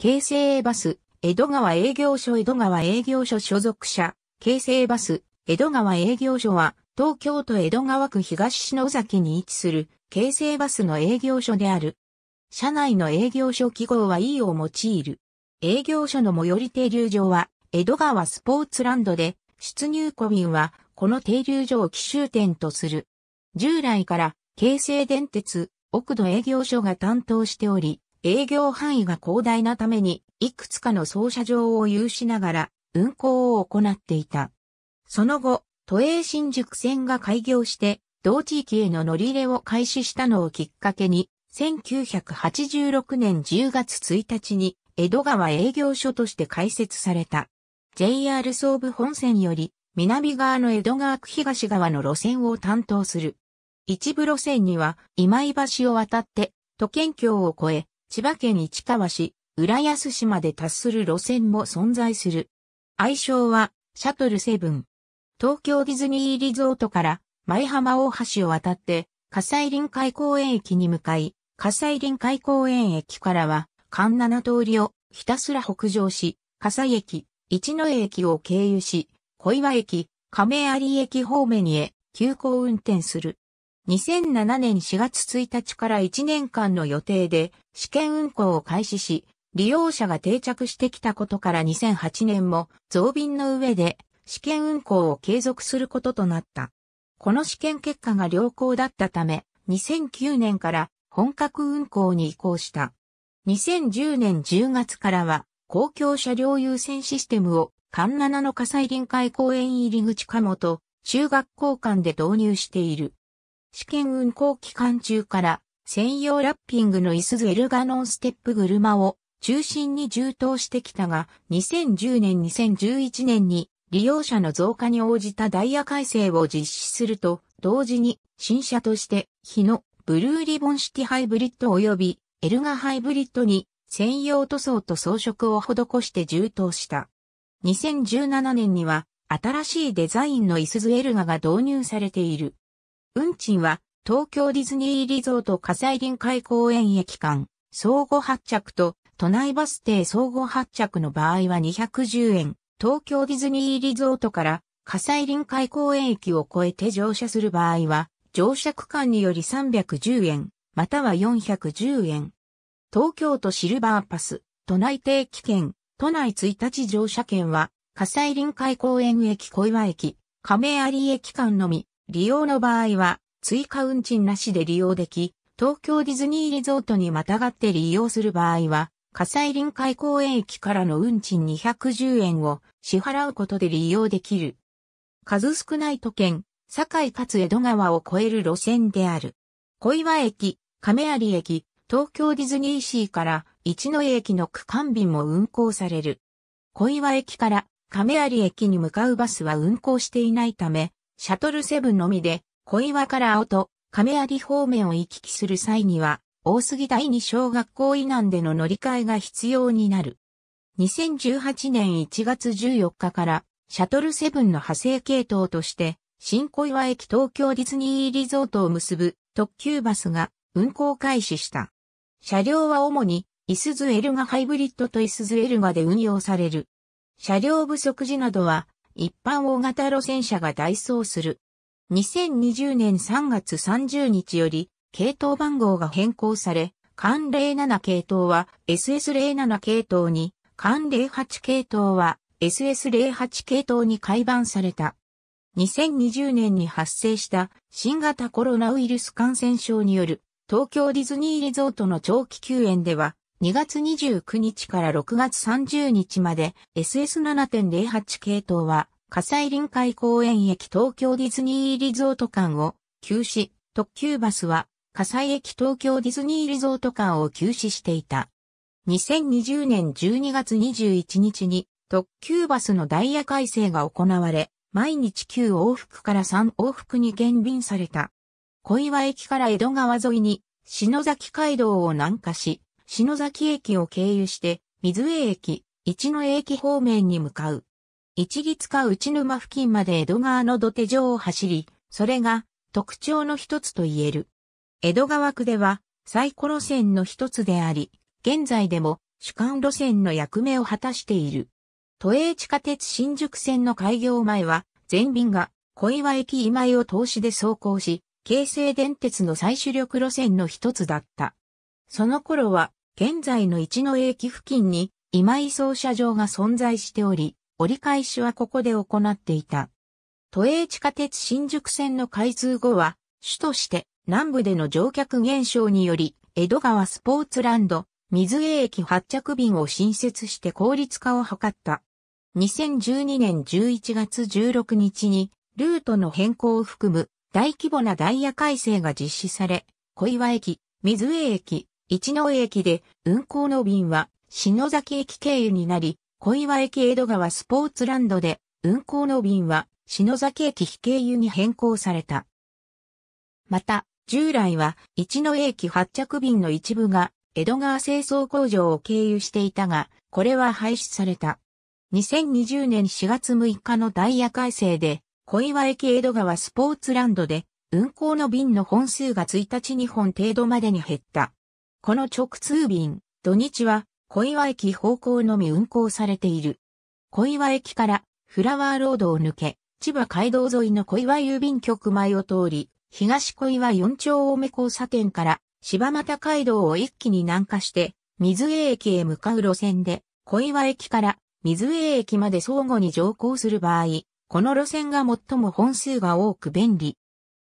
京成バス、江戸川営業所江戸川営業所所属者、京成バス、江戸川営業所は、東京都江戸川区東篠崎に位置する、京成バスの営業所である。社内の営業所記号は E を用いる。営業所の最寄り停留場は、江戸川スポーツランドで、出入庫便は、この停留所を奇襲点とする。従来から、京成電鉄、奥戸営業所が担当しており、営業範囲が広大なために、いくつかの操車場を有しながら、運行を行っていた。その後、都営新宿線が開業して、同地域への乗り入れを開始したのをきっかけに、1986年10月1日に、江戸川営業所として開設された。JR 総武本線より、南側の江戸川区東側の路線を担当する。一部路線には、今井橋を渡って、都県境を越え、千葉県市川市、浦安市まで達する路線も存在する。愛称は、シャトルセブン。東京ディズニーリゾートから、舞浜大橋を渡って、葛西臨海公園駅に向かい、葛西臨海公園駅からは、関七通りをひたすら北上し、火災駅、一ノ駅を経由し、小岩駅、亀有駅方面へ急行運転する。2007年4月1日から1年間の予定で試験運行を開始し、利用者が定着してきたことから2008年も増便の上で試験運行を継続することとなった。この試験結果が良好だったため、2009年から本格運行に移行した。2010年10月からは公共車両優先システムを環七の火災臨海公園入り口かもと中学校間で導入している。試験運行期間中から専用ラッピングのイスズエルガノンステップ車を中心に充当してきたが、2010年2011年に利用者の増加に応じたダイヤ改正を実施すると、同時に新車として日のブルーリボンシティハイブリッド及びエルガハイブリッドに専用塗装と装飾を施して充当した。2017年には新しいデザインのイスズエルガが導入されている。運賃は東京ディズニーリゾート火災臨海公園駅間、相互発着と都内バス停相互発着の場合は210円、東京ディズニーリゾートから火災臨海公園駅を越えて乗車する場合は、乗車区間により310円、または410円。東京都シルバーパス、都内定期券、都内1日乗車券は、火災臨海公園駅小岩駅、亀有駅間のみ、利用の場合は、追加運賃なしで利用でき、東京ディズニーリゾートにまたがって利用する場合は、火災臨海公園駅からの運賃210円を支払うことで利用できる。数少ない都県、堺かつ江戸川を越える路線である。小岩駅、亀有駅、東京ディズニーシーから一ノ江駅の区間便も運行される。小岩駅から亀有駅に向かうバスは運行していないため、シャトルセブンのみで、小岩から青と亀有方面を行き来する際には、大杉第二小学校以南での乗り換えが必要になる。2018年1月14日から、シャトルセブンの派生系統として、新小岩駅東京ディズニーリゾートを結ぶ特急バスが運行開始した。車両は主に、イスズエルガハイブリッドとイスズエルガで運用される。車両不足時などは、一般大型路線車が代走する。2020年3月30日より、系統番号が変更され、関連7系統は SS07 系統に、関連8系統は SS08 系統に改版された。2020年に発生した新型コロナウイルス感染症による東京ディズニーリゾートの長期休園では2月29日から6月30日まで SS7.08 系統は火災臨海公園駅東京ディズニーリゾート間を休止、特急バスは火災駅東京ディズニーリゾート間を休止していた。2020年12月21日に特急バスのダイヤ改正が行われ、毎日9往復から3往復に減便された。小岩駅から江戸川沿いに篠崎街道を南下し、篠崎駅を経由して、水江駅、一野駅方面に向かう。一律か内沼付近まで江戸川の土手上を走り、それが特徴の一つと言える。江戸川区ではサイコ路線の一つであり、現在でも主幹路線の役目を果たしている。都営地下鉄新宿線の開業前は、全便が小岩駅今井を通しで走行し、京成電鉄の最主力路線の一つだった。その頃は、現在の一の駅付近に今井操車場が存在しており、折り返しはここで行っていた。都営地下鉄新宿線の開通後は、主として南部での乗客減少により、江戸川スポーツランド、水江駅発着便を新設して効率化を図った。2012年11月16日に、ルートの変更を含む大規模なダイヤ改正が実施され、小岩駅、水江駅、一ノ江駅で運行の便は篠崎駅経由になり、小岩駅江戸川スポーツランドで運行の便は篠崎駅非経由に変更された。また、従来は一の駅発着便の一部が江戸川清掃工場を経由していたが、これは廃止された。2020年4月6日のダイヤ改正で、小岩駅江戸川スポーツランドで運行の便の本数が1日2本程度までに減った。この直通便、土日は小岩駅方向のみ運行されている。小岩駅からフラワーロードを抜け、千葉街道沿いの小岩郵便局前を通り、東小岩四丁目交差点から柴又街道を一気に南下して、水江駅へ向かう路線で、小岩駅から水江駅まで相互に乗降する場合、この路線が最も本数が多く便利。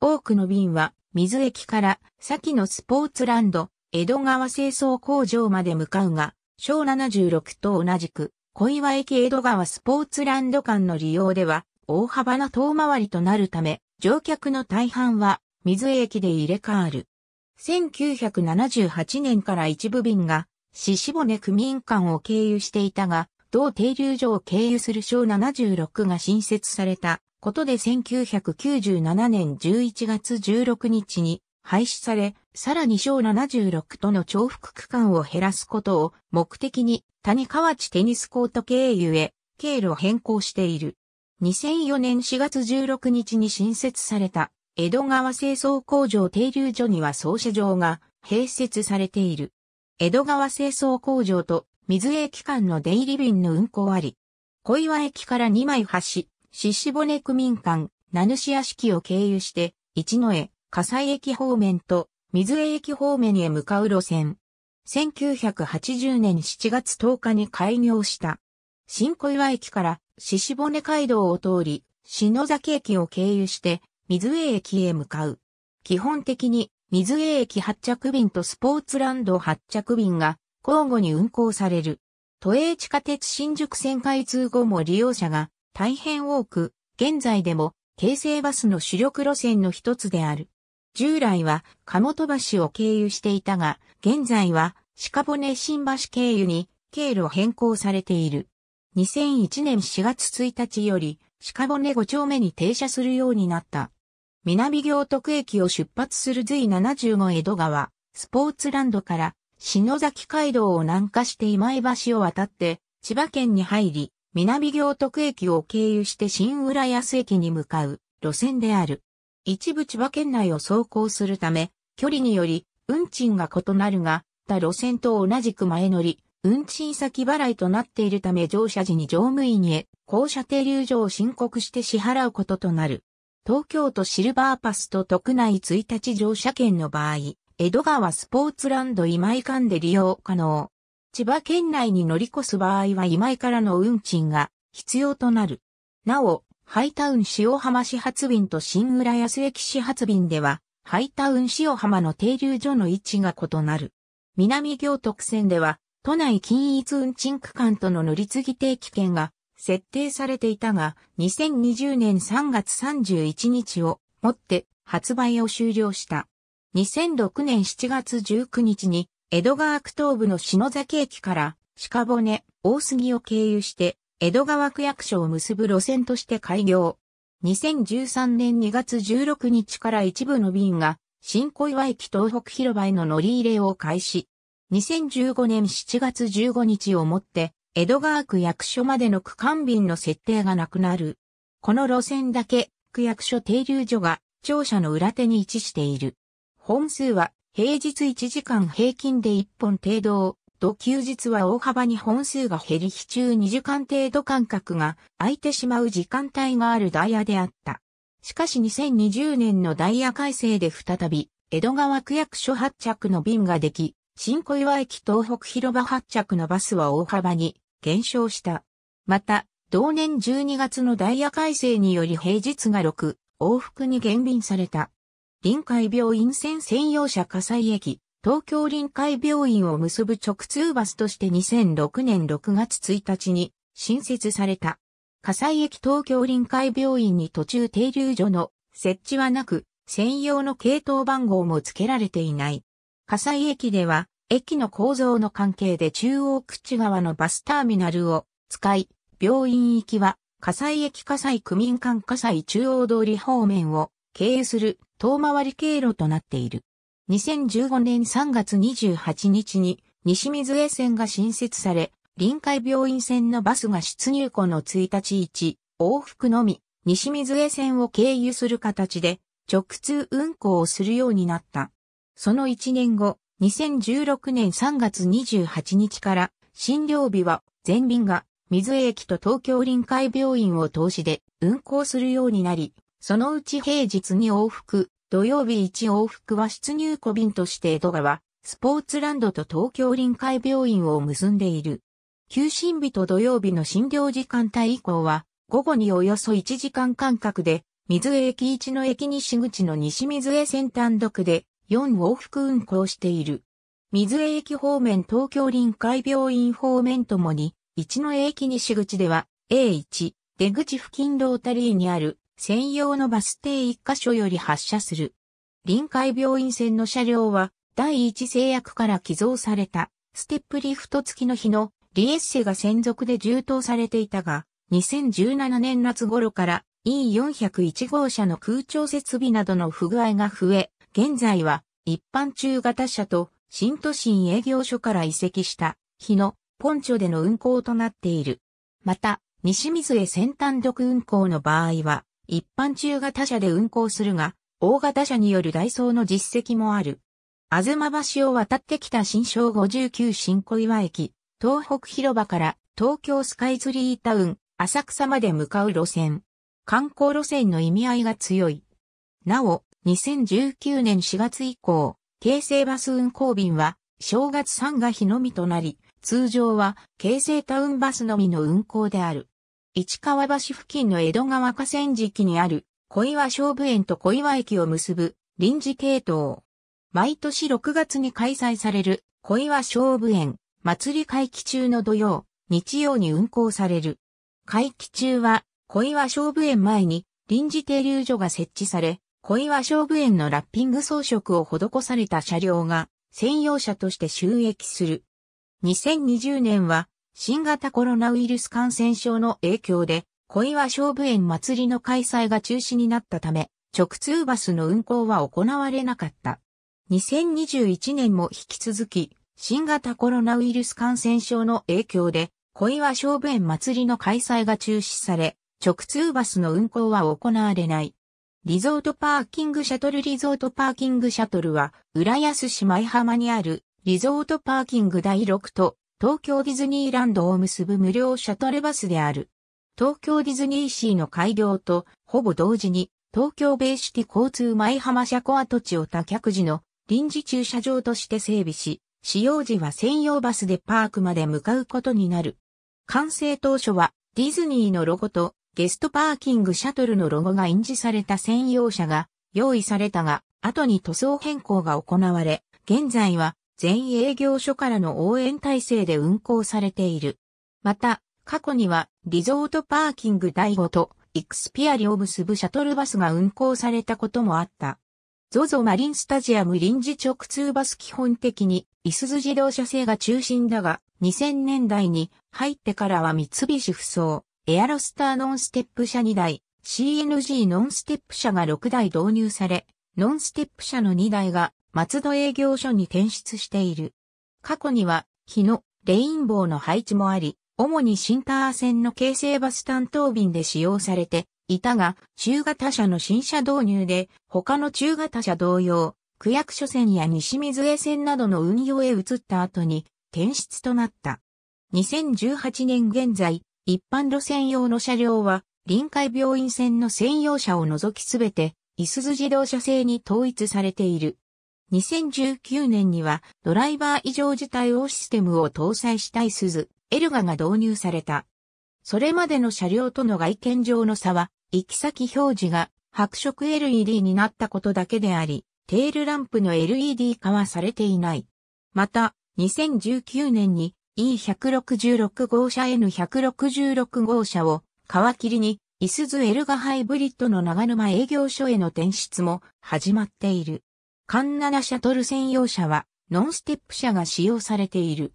多くの便は、水駅から先のスポーツランド、江戸川清掃工場まで向かうが、小76と同じく、小岩駅江戸川スポーツランド間の利用では、大幅な遠回りとなるため、乗客の大半は、水駅で入れ替わる。1978年から一部便が、獅子骨区民間を経由していたが、同停留所を経由する小76が新設されたことで1997年11月16日に廃止され、さらに小76との重複区間を減らすことを目的に谷川地テニスコート経由へ経路を変更している。2004年4月16日に新設された江戸川清掃工場停留所には操車場が併設されている。江戸川清掃工場と水機関の出入り便の運行あり、小岩駅から2枚橋、獅子骨区民館、名主屋敷を経由して、一野江、火災駅方面と水江駅方面へ向かう路線。1980年7月10日に開業した。新小岩駅から獅子骨街道を通り、篠崎駅を経由して水江駅へ向かう。基本的に水江駅発着便とスポーツランド発着便が交互に運行される。都営地下鉄新宿線開通後も利用者が大変多く、現在でも京成バスの主力路線の一つである。従来は鴨戸橋を経由していたが、現在は鹿骨新橋経由に経路変更されている。2001年4月1日より鹿骨5丁目に停車するようになった。南行徳駅を出発する随75江戸川、スポーツランドから篠崎街道を南下して今井橋を渡って千葉県に入り、南行徳駅を経由して新浦安駅に向かう路線である。一部千葉県内を走行するため、距離により運賃が異なるが、他路線と同じく前乗り、運賃先払いとなっているため乗車時に乗務員へ、降車停留所を申告して支払うこととなる。東京都シルバーパスと特内1日乗車券の場合、江戸川スポーツランド今井間で利用可能。千葉県内に乗り越す場合は今井からの運賃が必要となる。なお、ハイタウン塩浜始発便と新浦安駅始発便では、ハイタウン塩浜の停留所の位置が異なる。南行徳線では、都内均一運賃区間との乗り継ぎ定期券が設定されていたが、2020年3月31日をもって発売を終了した。2006年7月19日に、江戸川区東部の篠崎駅から、鹿骨、大杉を経由して、江戸川区役所を結ぶ路線として開業。2013年2月16日から一部の便が新小岩駅東北広場への乗り入れを開始。2015年7月15日をもって、江戸川区役所までの区間便の設定がなくなる。この路線だけ、区役所停留所が庁舎の裏手に位置している。本数は平日1時間平均で1本程度を土休日は大幅に本数が減り日中2時間程度間隔が空いてしまう時間帯があるダイヤであった。しかし2020年のダイヤ改正で再び、江戸川区役所発着の便ができ、新小岩駅東北広場発着のバスは大幅に減少した。また、同年12月のダイヤ改正により平日が6、往復に減便された。臨海病院線専用車火災駅、東京臨海病院を結ぶ直通バスとして2006年6月1日に新設された。火災駅東京臨海病院に途中停留所の設置はなく、専用の系統番号も付けられていない。火災駅では、駅の構造の関係で中央口側のバスターミナルを使い、病院行きは、火災駅火災区民間火災中央通り方面を経由する遠回り経路となっている。2015年3月28日に西水江線が新設され、臨海病院線のバスが出入庫の1日1往復のみ、西水江線を経由する形で直通運行をするようになった。その1年後、2016年3月28日から診療日は全便が水江駅と東京臨海病院を通しで運行するようになり、そのうち平日に往復土曜日1往復は出入庫便として江戸川、スポーツランドと東京臨海病院を結んでいる。休診日と土曜日の診療時間帯以降は、午後におよそ1時間間隔で、水江駅一の駅西口の西水江線単独で4往復運行している。水江駅方面東京臨海病院方面ともに、一の駅西口では A1 出口付近ロータリーにある専用のバス停1カ所より発車する。臨海病院線の車両は、第一製薬から寄贈された、ステップリフト付きの日のリエッセが専属で充当されていたが、2017年夏頃から E401 号車の空調設備などの不具合が増え、現在は一般中型車と新都心営業所から移籍した日のポンチョでの運行となっている。また、西水へ先端独運行の場合は、一般中型車で運行するが、大型車によるソーの実績もある。あずま橋を渡ってきた新章59新小岩駅、東北広場から東京スカイツリータウン、浅草まで向かう路線。観光路線の意味合いが強い。なお、2019年4月以降、京成バス運行便は、正月三が日のみとなり、通常は京成タウンバスのみの運行である。市川橋付近の江戸川河川敷にある小岩勝負園と小岩駅を結ぶ臨時系統。毎年6月に開催される小岩勝負園祭り会期中の土曜、日曜に運行される。会期中は小岩勝負園前に臨時停留所が設置され、小岩勝負園のラッピング装飾を施された車両が専用車として収益する。2020年は新型コロナウイルス感染症の影響で、小岩勝負園祭りの開催が中止になったため、直通バスの運行は行われなかった。2021年も引き続き、新型コロナウイルス感染症の影響で、小岩勝負園祭りの開催が中止され、直通バスの運行は行われない。リゾートパーキングシャトルリゾートパーキングシャトルは、浦安市舞浜にあるリゾートパーキング第6と東京ディズニーランドを結ぶ無料シャトルバスである。東京ディズニーシーの開業とほぼ同時に東京ベーシティ交通舞浜車庫跡地を多客時の臨時駐車場として整備し、使用時は専用バスでパークまで向かうことになる。完成当初はディズニーのロゴとゲストパーキングシャトルのロゴが印字された専用車が用意されたが、後に塗装変更が行われ、現在は全営業所からの応援体制で運行されている。また、過去にはリゾートパーキング第5とイクスピアリを結ぶシャトルバスが運行されたこともあった。ZOZO マリンスタジアム臨時直通バス基本的にイスズ自動車製が中心だが、2000年代に入ってからは三菱不走、エアロスターノンステップ車2台、CNG ノンステップ車が6台導入され、ノンステップ車の2台が松戸営業所に転出している。過去には、日野、レインボーの配置もあり、主に新ター線の京成バス担当便で使用されていたが、中型車の新車導入で、他の中型車同様、区役所線や西水江線などの運用へ移った後に、転出となった。2018年現在、一般路線用の車両は、臨海病院線の専用車を除きすべて、いすゞ自動車製に統一されている。2019年にはドライバー異常事態をシステムを搭載したいすゞ、エルガが導入された。それまでの車両との外見上の差は、行き先表示が白色 LED になったことだけであり、テールランプの LED 化はされていない。また、2019年に E166 号車 N166 号車を皮切りにイスズエルガハイブリッドの長沼営業所への転出も始まっている。カンナナシャトル専用車はノンステップ車が使用されている。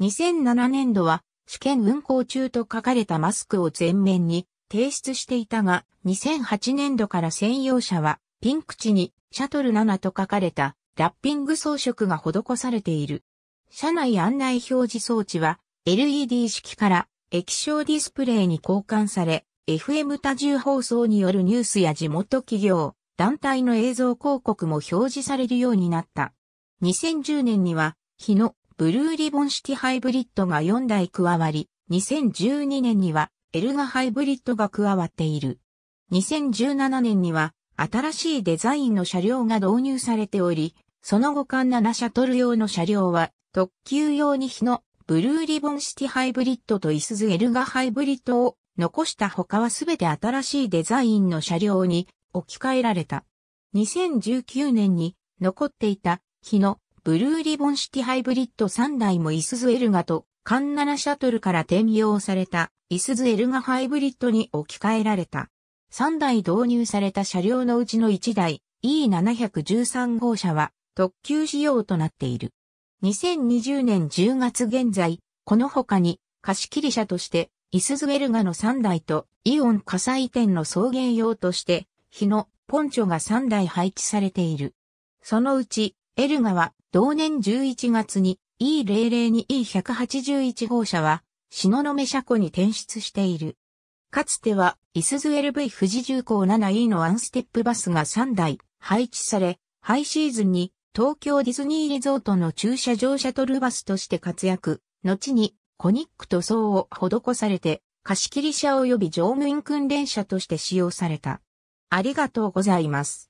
2007年度は試験運行中と書かれたマスクを前面に提出していたが、2008年度から専用車はピンク地にシャトル7と書かれたラッピング装飾が施されている。車内案内表示装置は LED 式から液晶ディスプレイに交換され、FM 多重放送によるニュースや地元企業、団体の映像広告も表示されるようになった。2010年には、日野ブルーリボンシティハイブリッドが4台加わり、2012年にはエルガハイブリッドが加わっている。2017年には新しいデザインの車両が導入されており、その後間7シャトル用の車両は特急用に日のブルーリボンシティハイブリッドとイスズエルガハイブリッドを残した他はすべて新しいデザインの車両に置き換えられた。2019年に残っていた日のブルーリボンシティハイブリッド3台もイスズエルガとカンナナシャトルから転用されたイスズエルガハイブリッドに置き換えられた。3台導入された車両のうちの1台 E713 号車は特急仕様となっている。2020年10月現在、この他に貸し切り車としてイスズエルガの3台とイオン火災店の送迎用として、日のポンチョが3台配置されている。そのうち、エルガは同年11月に E002 E181 号車は、篠ノ目車庫に転出している。かつては、イスズ LV 富士重工 7E のワンステップバスが3台配置され、ハイシーズンに東京ディズニーリゾートの駐車場シャトルバスとして活躍、後にコニック塗装を施されて、貸切車及び乗務員訓練車として使用された。ありがとうございます。